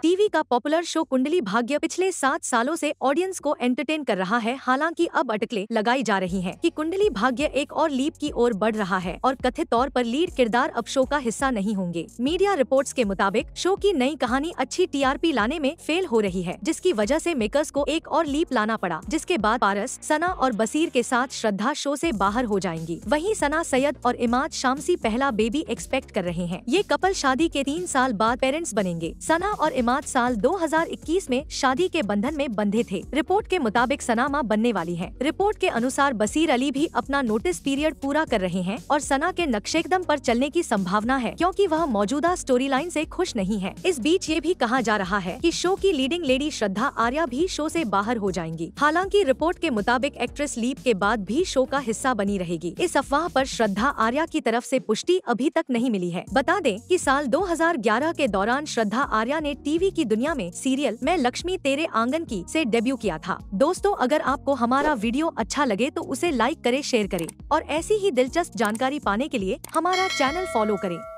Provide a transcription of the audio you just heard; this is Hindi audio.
टीवी का पॉपुलर शो कुंडली भाग्य पिछले सात सालों से ऑडियंस को एंटरटेन कर रहा है हालांकि अब अटकले लगाई जा रही हैं कि कुंडली भाग्य एक और लीप की ओर बढ़ रहा है और कथित तौर पर लीड किरदार अब शो का हिस्सा नहीं होंगे मीडिया रिपोर्ट्स के मुताबिक शो की नई कहानी अच्छी टीआरपी लाने में फेल हो रही है जिसकी वजह ऐसी मेकर्स को एक और लीप लाना पड़ा जिसके बाद पारस सना और बसीर के साथ श्रद्धा शो ऐसी बाहर हो जाएंगी वही सना सैयद और इमाद शामसी पहला बेबी एक्सपेक्ट कर रहे हैं ये कपल शादी के तीन साल बाद पेरेंट्स बनेंगे सना और इमाद साल 2021 में शादी के बंधन में बंधे थे रिपोर्ट के मुताबिक सनामा बनने वाली है रिपोर्ट के अनुसार बसीर अली भी अपना नोटिस पीरियड पूरा कर रहे हैं और सना के नक्शेकदम पर चलने की संभावना है क्योंकि वह मौजूदा स्टोरी लाइन ऐसी खुश नहीं है इस बीच ये भी कहा जा रहा है की शो की लीडिंग लेडी श्रद्धा आर्या भी शो ऐसी बाहर हो जाएंगी हालांकि रिपोर्ट के मुताबिक एक्ट्रेस लीप के बाद भी शो का हिस्सा बनी रहेगी इस अफवाह पर श्रद्धा आर्या की तरफ से पुष्टि अभी तक नहीं मिली है बता दें कि साल 2011 के दौरान श्रद्धा आर्या ने टी टीवी की दुनिया में सीरियल मैं लक्ष्मी तेरे आंगन की से डेब्यू किया था दोस्तों अगर आपको हमारा वीडियो अच्छा लगे तो उसे लाइक करे शेयर करे और ऐसी ही दिलचस्प जानकारी पाने के लिए हमारा चैनल फॉलो करें